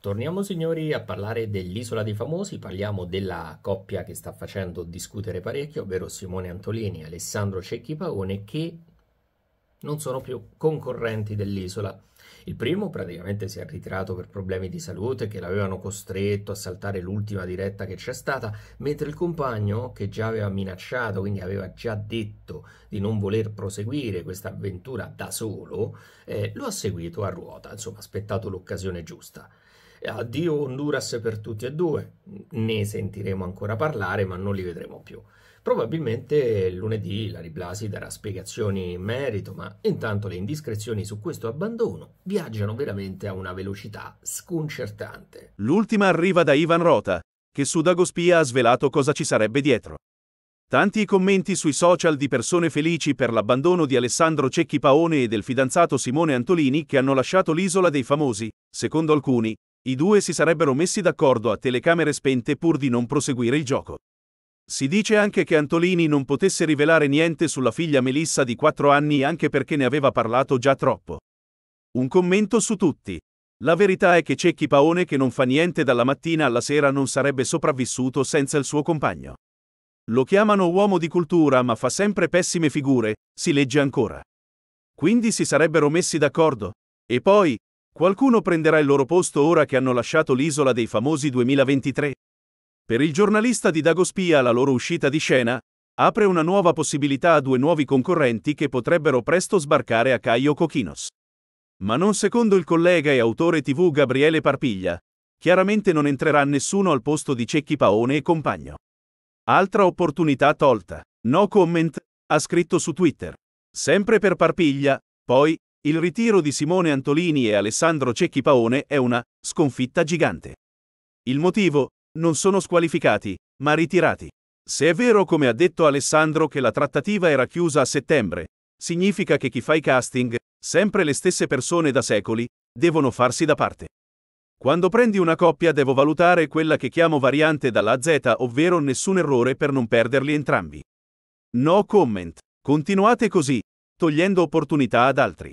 Torniamo signori a parlare dell'Isola dei Famosi, parliamo della coppia che sta facendo discutere parecchio, ovvero Simone Antolini e Alessandro Cecchi Paone, che non sono più concorrenti dell'isola. Il primo praticamente si è ritirato per problemi di salute che l'avevano costretto a saltare l'ultima diretta che c'è stata, mentre il compagno, che già aveva minacciato, quindi aveva già detto di non voler proseguire questa avventura da solo, eh, lo ha seguito a ruota, insomma ha aspettato l'occasione giusta. Addio Honduras per tutti e due, ne sentiremo ancora parlare ma non li vedremo più. Probabilmente lunedì la Blasi darà spiegazioni in merito, ma intanto le indiscrezioni su questo abbandono viaggiano veramente a una velocità sconcertante. L'ultima arriva da Ivan Rota, che su Dagospia ha svelato cosa ci sarebbe dietro. Tanti i commenti sui social di persone felici per l'abbandono di Alessandro Cecchi Paone e del fidanzato Simone Antolini che hanno lasciato l'isola dei famosi, secondo alcuni, i due si sarebbero messi d'accordo a telecamere spente pur di non proseguire il gioco. Si dice anche che Antolini non potesse rivelare niente sulla figlia Melissa di 4 anni anche perché ne aveva parlato già troppo. Un commento su tutti. La verità è che Cecchi Paone che non fa niente dalla mattina alla sera non sarebbe sopravvissuto senza il suo compagno. Lo chiamano uomo di cultura ma fa sempre pessime figure, si legge ancora. Quindi si sarebbero messi d'accordo. E poi, Qualcuno prenderà il loro posto ora che hanno lasciato l'isola dei famosi 2023. Per il giornalista di Dagospia la loro uscita di scena apre una nuova possibilità a due nuovi concorrenti che potrebbero presto sbarcare a Caio Cochinos. Ma non secondo il collega e autore TV Gabriele Parpiglia, chiaramente non entrerà nessuno al posto di Cecchi Paone e compagno. Altra opportunità tolta. No comment, ha scritto su Twitter. Sempre per Parpiglia, poi, il ritiro di Simone Antolini e Alessandro Cecchi Paone è una sconfitta gigante. Il motivo? Non sono squalificati, ma ritirati. Se è vero come ha detto Alessandro che la trattativa era chiusa a settembre, significa che chi fa i casting, sempre le stesse persone da secoli, devono farsi da parte. Quando prendi una coppia devo valutare quella che chiamo variante dalla Z, ovvero nessun errore per non perderli entrambi. No comment. Continuate così, togliendo opportunità ad altri.